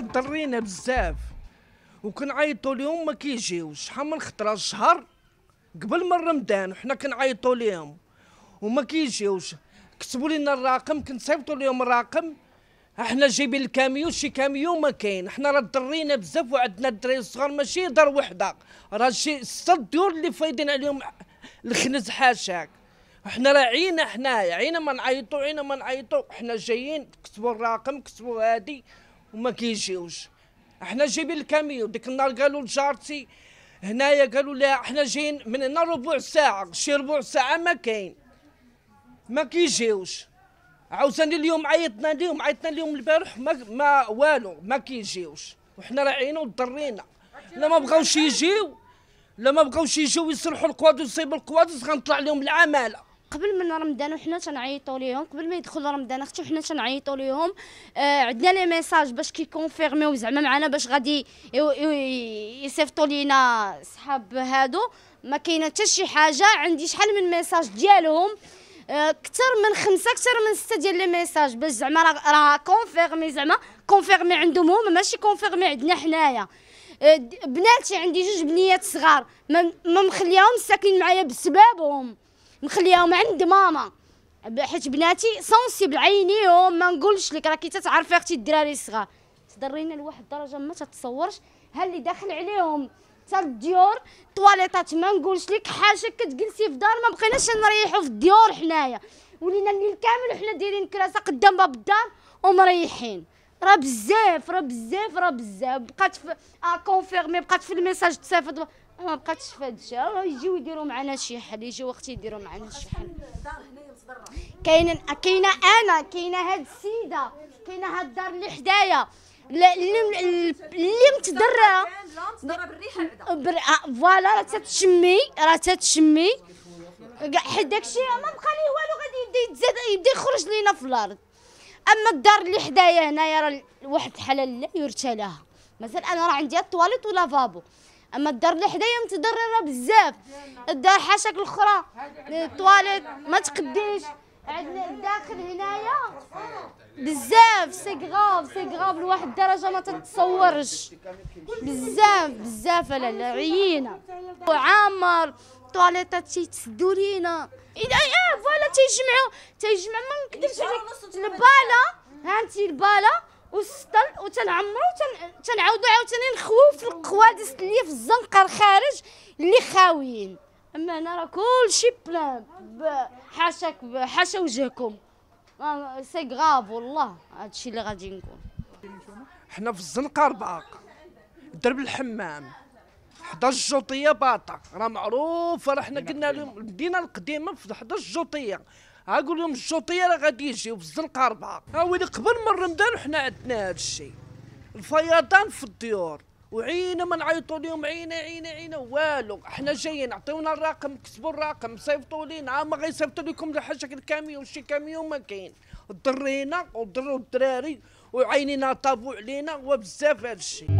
ضرينا بزاف وكنعيطوا لهم ما كيجيوش شحال من خطره شهر قبل من رمضان وحنا كنعيطوا لهم وما كيجيوش كتبوا لنا الرقم كنصيفطوا لهم الرقم احنا جايبين الكاميو شي كاميو ما كاين احنا راه ضرينا بزاف وعندنا الدراري الصغار ماشي دار وحده راه شي ست ديور اللي فايدين عليهم الخنز حاشاك احنا راه عينا حنايا عينا ما نعيطوا عينا ما نعيطوا احنا جايين كتبوا الرقم كتبوا هادي وما كيجيوش احنا جايبين الكاميو ديك النهار قالوا لجارتي هنايا قالوا لها احنا جايين من هنا ربع ساعه شي ربع ساعه ما كاين ما كيجيوش عاوتاني اليوم عيطنا ليهم عيطنا ليهم البارح ما, ما والو ما كيجيوش وحنا راعيين وضرينا لا ما بغاوش يجيو لا ما بغاوش يجيو يسرحوا الكوادوس يصيبوا الكوادوس غنطلع لهم العماله قبل من رمضان وحنا تنعيطوا ليهم قبل ما يدخل رمضان اختي وحنا تنعيطوا ليهم آه عندنا لي ميساج باش كيكونفيرميو زعما معنا باش غادي يصيفطوا لينا صحاب هادو ما كاينه حتى شي حاجه عندي شحال من ميساج ديالهم اكثر آه، من خمسه اكثر من سته ديال لي ميساج باش زعما راه كونفيرمي زعما كونفيرمي عندهم هما ماشي كونفيرمي عندنا حنايا آه، بناتي عندي جوج بنيات صغار ما مخليهم ساكنين معايا بسبابهم نخليهم عند ماما حيت بناتي سونسيبل عينيهم ما نقولش لك راكي تتعرفي اختي الدراري الصغار تضرينا لواحد الدرجه ما تتصورش ها اللي داخل عليهم حتى الديور طواليطات ما نقولش لك حاجه كتجلسي في دار ما بقيناش نريحوا في الديور حنايا ولينا الليل كامل وحنا دايرين كراسه قدام باب الدار ومريحين راه بزاف راه بزاف راه بزاف بقات في اكونفيرمي آه، بقات في الميساج تصيفط ما بقاتش في هذا الشيء يجيو يديروا معنا شي حل يجيو وقت يديروا معنا شي حل كاين كاينه انا كاينه هاد السيده كاينه هاد الدار اللي حدايا اللي اللي متضرره آه، فوالا راه تتشمي راه تتشمي حيت داكشي ما بقى ليه والو غادي يبدا يتزاد يبدا يخرج لينا في الارض اما الدار اللي حدايا هنايا راه واحد الحاله لا يرثى لها مازال انا راه عندي الطواليت ولافابو اما الدار اللي حدايا متضرره بزاف الدار حاشاك الاخرى الطواليت ما تقديش عندنا الداخل هنايا بزاف سي غاف سي غاف لواحد الدرجه ما تتصورش بزاف بزاف على العيينة وعامر طواليطات تيتسدو لينا اذا اه فوالا تيجمعوا تيجمع ما نكذبش عليك الباله هانتي الباله وسطل وتنعمرو وتنعاودو عاوتاني نخويو في القوادس اللي في الزنقه الخارج اللي خاويين اما هنا راه كلشي بلان حاشاك حاشا وجهكم آه، سي غاف والله هادشي اللي غادي نقول حنا في الزنقه رباق درب الحمام حدا الجوطيه باطا راه معروف راه حنا قلنا لهم المدينه القديمه في حدا الجوطيه اقول لهم الشوطيه راه غادي يجيو في الزنقه اربعه هاولي قبل من رمضان وحنا عندنا هاد الشيء الفيضان في الديور وعينا ما نعيطوا لهم عينا عينا عينا والو حنا جايين عطيونا الرقم كتبوا الرقم صيفطوا لينا ما غيصيفطوا لكم لا حاجه الكاميون شي كاميون ما كاين ضرينا وضروا الدراري وعينينا طابوا علينا وبزاف هاد الشيء